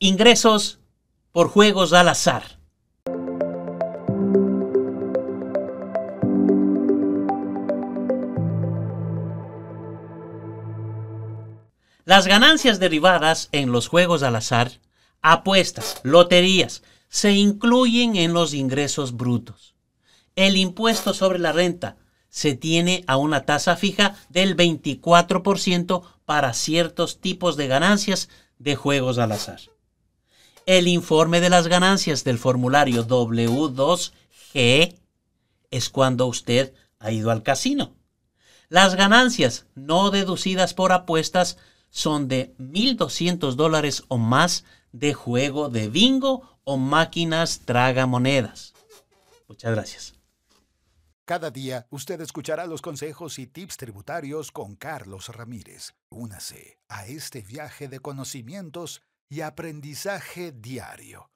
ingresos por juegos al azar. Las ganancias derivadas en los juegos al azar, apuestas, loterías, se incluyen en los ingresos brutos. El impuesto sobre la renta se tiene a una tasa fija del 24% para ciertos tipos de ganancias de juegos al azar. El informe de las ganancias del formulario W2G es cuando usted ha ido al casino. Las ganancias no deducidas por apuestas son de 1.200 dólares o más de juego de bingo o máquinas tragamonedas. Muchas gracias. Cada día usted escuchará los consejos y tips tributarios con Carlos Ramírez. Únase a este viaje de conocimientos y aprendizaje diario.